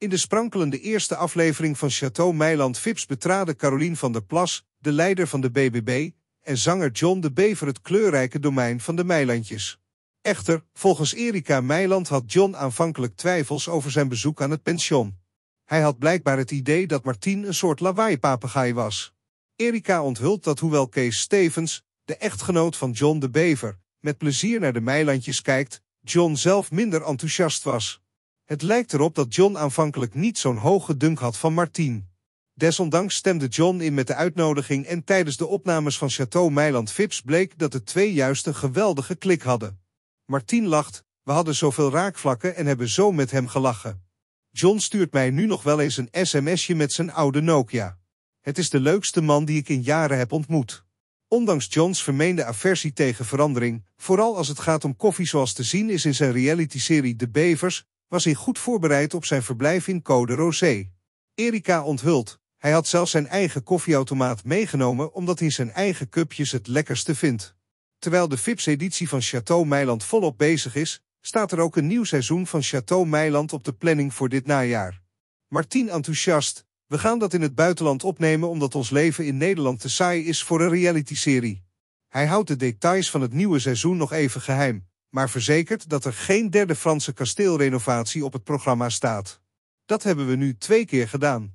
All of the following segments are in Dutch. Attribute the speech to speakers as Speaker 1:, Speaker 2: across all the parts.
Speaker 1: In de sprankelende eerste aflevering van Chateau Meiland Vips betraden Caroline van der Plas, de leider van de BBB, en zanger John de Bever het kleurrijke domein van de Meilandjes. Echter, volgens Erika Meiland had John aanvankelijk twijfels over zijn bezoek aan het pension. Hij had blijkbaar het idee dat Martien een soort lawaaipapegaai was. Erika onthult dat hoewel Kees Stevens, de echtgenoot van John de Bever, met plezier naar de Meilandjes kijkt, John zelf minder enthousiast was. Het lijkt erop dat John aanvankelijk niet zo'n hoge dunk had van Martin. Desondanks stemde John in met de uitnodiging en tijdens de opnames van Chateau Meiland Vips bleek dat de twee juist een geweldige klik hadden. Martin lacht, we hadden zoveel raakvlakken en hebben zo met hem gelachen. John stuurt mij nu nog wel eens een sms'je met zijn oude Nokia. Het is de leukste man die ik in jaren heb ontmoet. Ondanks Johns vermeende aversie tegen verandering, vooral als het gaat om koffie zoals te zien is in zijn realityserie De Bevers, was hij goed voorbereid op zijn verblijf in Code Rosé. Erika onthult, hij had zelfs zijn eigen koffieautomaat meegenomen omdat hij zijn eigen cupjes het lekkerste vindt. Terwijl de VIPS-editie van Chateau Meiland volop bezig is, staat er ook een nieuw seizoen van Chateau Meiland op de planning voor dit najaar. Martin enthousiast, we gaan dat in het buitenland opnemen omdat ons leven in Nederland te saai is voor een realityserie. Hij houdt de details van het nieuwe seizoen nog even geheim, maar verzekert dat er geen derde Franse kasteelrenovatie op het programma staat. Dat hebben we nu twee keer gedaan.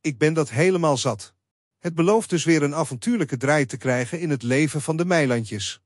Speaker 1: Ik ben dat helemaal zat. Het belooft dus weer een avontuurlijke draai te krijgen in het leven van de Meilandjes.